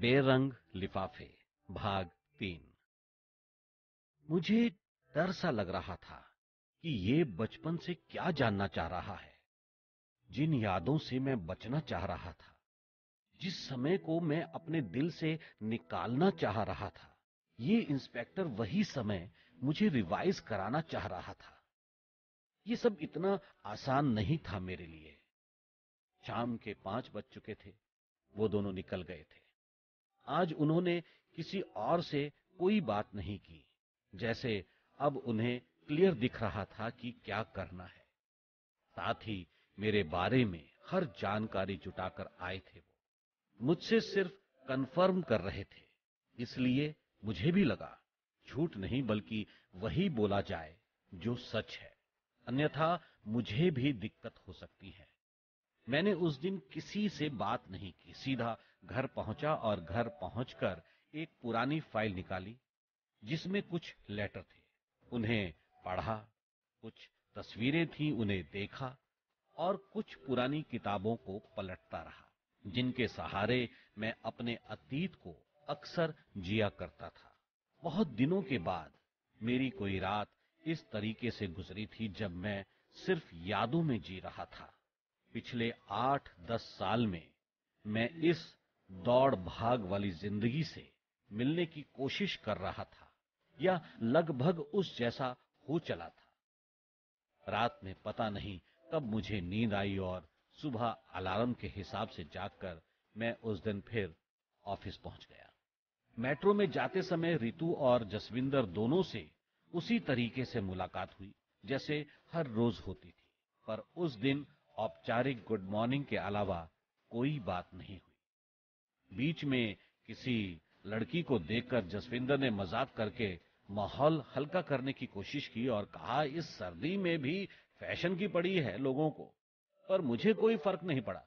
बेरंग लिफाफे भाग तीन मुझे डर सा लग रहा था कि ये बचपन से क्या जानना चाह रहा है जिन यादों से मैं बचना चाह रहा था जिस समय को मैं अपने दिल से निकालना चाह रहा था ये इंस्पेक्टर वही समय मुझे रिवाइज कराना चाह रहा था ये सब इतना आसान नहीं था मेरे लिए शाम के पांच बज चुके थे वो दोनों निकल गए थे आज उन्होंने किसी और से कोई बात नहीं की जैसे अब उन्हें क्लियर दिख रहा था कि क्या करना है साथ ही मेरे बारे में हर जानकारी जुटाकर आए थे वो मुझसे सिर्फ कंफर्म कर रहे थे इसलिए मुझे भी लगा झूठ नहीं बल्कि वही बोला जाए जो सच है अन्यथा मुझे भी दिक्कत हो सकती है मैंने उस दिन किसी से बात नहीं की सीधा घर पहुंचा और घर पहुंचकर एक पुरानी फाइल निकाली जिसमें कुछ लेटर थे उन्हें पढ़ा कुछ तस्वीरें थी उन्हें देखा और कुछ पुरानी किताबों को पलटता रहा जिनके सहारे मैं अपने अतीत को अक्सर जिया करता था बहुत दिनों के बाद मेरी कोई रात इस तरीके से गुजरी थी जब मैं सिर्फ यादों में जी रहा था पिछले आठ दस साल में मैं इस दौड़ भाग वाली जिंदगी से मिलने की कोशिश कर रहा था या लगभग उस जैसा हो चला था रात में पता नहीं कब मुझे नींद आई और सुबह अलार्म के हिसाब से जागकर मैं उस दिन फिर ऑफिस पहुंच गया मेट्रो में जाते समय रितु और जसविंदर दोनों से उसी तरीके से मुलाकात हुई जैसे हर रोज होती थी पर उस दिन औपचारिक गुड मॉर्निंग के अलावा कोई बात नहीं हुई बीच में किसी लड़की को देखकर जसविंदर ने मजाक करके माहौल हल्का करने की कोशिश की और कहा इस सर्दी में भी फैशन की पड़ी है लोगों को पर मुझे कोई फर्क नहीं पड़ा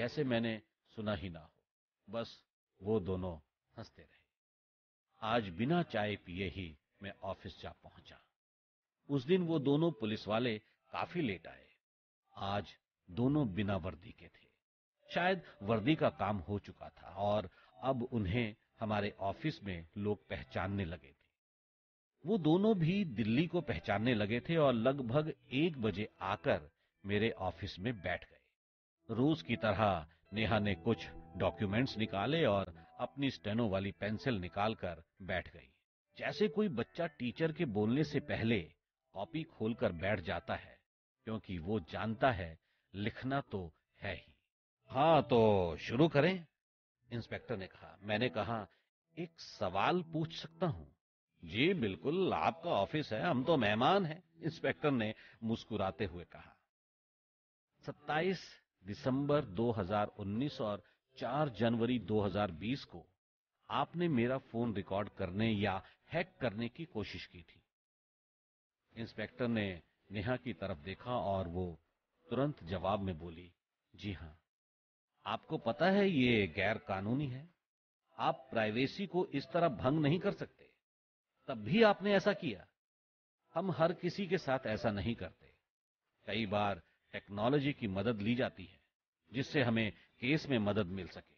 जैसे मैंने सुना ही ना हो बस वो दोनों हंसते रहे आज बिना चाय पिए ही मैं ऑफिस जा पहुंचा उस दिन वो दोनों पुलिस वाले काफी लेट आए आज दोनों बिना वर्दी के थे शायद वर्दी का काम हो चुका था और अब उन्हें हमारे ऑफिस में लोग पहचानने लगे थे वो दोनों भी दिल्ली को पहचानने लगे थे और लगभग एक बजे आकर मेरे ऑफिस में बैठ गए रोज की तरह नेहा ने कुछ डॉक्यूमेंट्स निकाले और अपनी स्टेनो वाली पेंसिल निकालकर बैठ गई जैसे कोई बच्चा टीचर के बोलने से पहले कॉपी खोलकर बैठ जाता है क्योंकि वो जानता है लिखना तो है ही हाँ तो शुरू करें इंस्पेक्टर ने कहा मैंने कहा एक सवाल पूछ सकता हूँ जी बिल्कुल आपका ऑफिस है हम तो मेहमान हैं इंस्पेक्टर ने मुस्कुराते हुए कहा 27 दिसंबर 2019 और 4 जनवरी 2020 को आपने मेरा फोन रिकॉर्ड करने या हैक करने की कोशिश की थी इंस्पेक्टर ने नेहा की तरफ देखा और वो तुरंत जवाब में बोली जी हाँ आपको पता है ये गैर कानूनी है आप प्राइवेसी को इस तरह भंग नहीं कर सकते तब भी आपने ऐसा किया हम हर किसी के साथ ऐसा नहीं करते कई बार टेक्नोलॉजी की मदद ली जाती है जिससे हमें केस में मदद मिल सके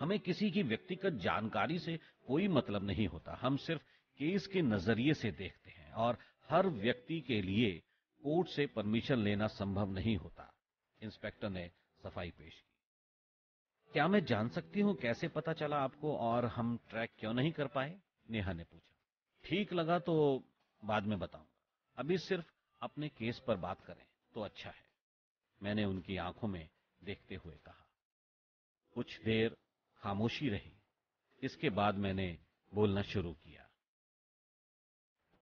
हमें किसी की व्यक्तिगत जानकारी से कोई मतलब नहीं होता हम सिर्फ केस के नजरिए से देखते हैं और हर व्यक्ति के लिए कोर्ट से परमिशन लेना संभव नहीं होता इंस्पेक्टर ने सफाई पेश की क्या मैं जान सकती हूँ कैसे पता चला आपको और हम ट्रैक क्यों नहीं कर पाए नेहा ने पूछा ठीक लगा तो बाद में बताऊंगा अभी सिर्फ अपने केस पर बात करें तो अच्छा है मैंने उनकी आंखों में देखते हुए कहा कुछ देर खामोशी रही इसके बाद मैंने बोलना शुरू किया